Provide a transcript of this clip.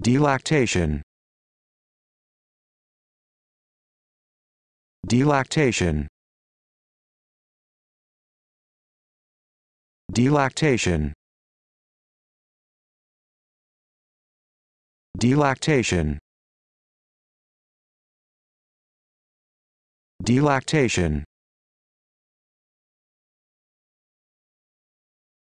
Delactation Delactation Delactation Delactation Delactation